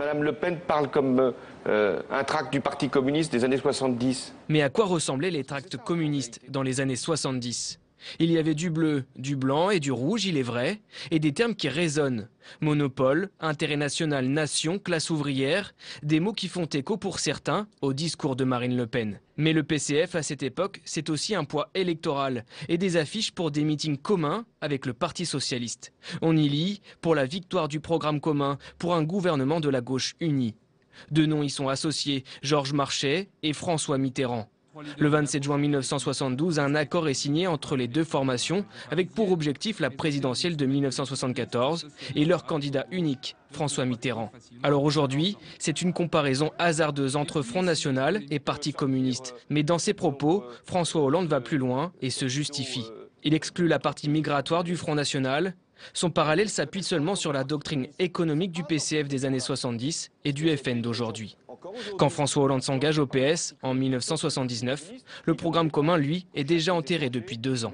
Madame Le Pen parle comme euh, euh, un tract du Parti communiste des années 70. Mais à quoi ressemblaient les tracts communistes dans les années 70 il y avait du bleu, du blanc et du rouge, il est vrai, et des termes qui résonnent. Monopole, intérêt national, nation, classe ouvrière, des mots qui font écho pour certains au discours de Marine Le Pen. Mais le PCF, à cette époque, c'est aussi un poids électoral et des affiches pour des meetings communs avec le Parti Socialiste. On y lit « Pour la victoire du programme commun, pour un gouvernement de la gauche unie ». Deux noms y sont associés, Georges Marchais et François Mitterrand. Le 27 juin 1972, un accord est signé entre les deux formations avec pour objectif la présidentielle de 1974 et leur candidat unique, François Mitterrand. Alors aujourd'hui, c'est une comparaison hasardeuse entre Front National et Parti communiste. Mais dans ses propos, François Hollande va plus loin et se justifie. Il exclut la partie migratoire du Front National. Son parallèle s'appuie seulement sur la doctrine économique du PCF des années 70 et du FN d'aujourd'hui. Quand François Hollande s'engage au PS en 1979, le programme commun, lui, est déjà enterré depuis deux ans.